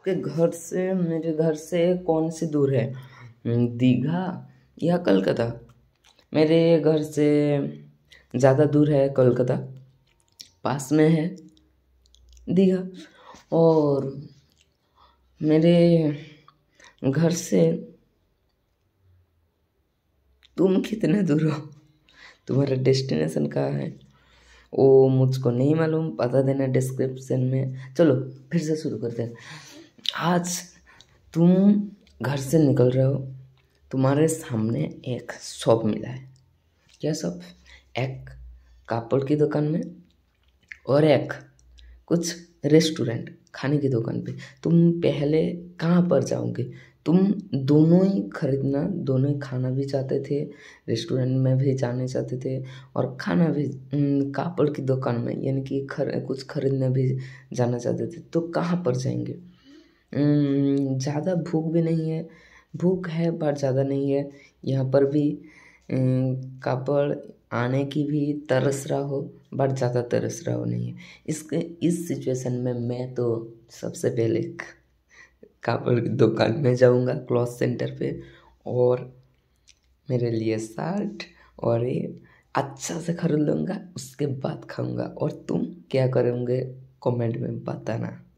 आपके घर से मेरे घर से कौन सी दूर है हम्म, दीघा या कलकत्ता मेरे घर से ज़्यादा दूर है कलकत्ता पास में है दीघा और मेरे घर से तुम कितना दूर हो तुम्हारा डेस्टिनेशन कहाँ है वो मुझको नहीं मालूम पता देना डिस्क्रिप्शन में चलो फिर से शुरू करते हैं आज तुम घर से निकल रहे हो तुम्हारे सामने एक शॉप मिला है क्या शॉप एक कापड़ की दुकान में और एक कुछ रेस्टोरेंट खाने की दुकान पे तुम पहले कहाँ पर जाओगे तुम दोनों ही खरीदना दोनों ही खाना भी चाहते थे रेस्टोरेंट में भी जाने चाहते थे और खाना भी कापड़ की दुकान में यानी कि खर कुछ खरीदने भी जाना चाहते थे तो कहाँ पर जाएंगे ज़्यादा भूख भी नहीं है भूख है पर ज़्यादा नहीं है यहाँ पर भी कापड़ आने की भी तरस रहा हो बट ज़्यादा तरस रहा हो नहीं है इसके इस सिचुएशन में मैं तो सबसे पहले कापड़ की दुकान में जाऊँगा क्लॉथ सेंटर पे और मेरे लिए शर्ट और ये अच्छा से खरीद लूँगा उसके बाद खाऊँगा और तुम क्या करोगे कमेंट में बताना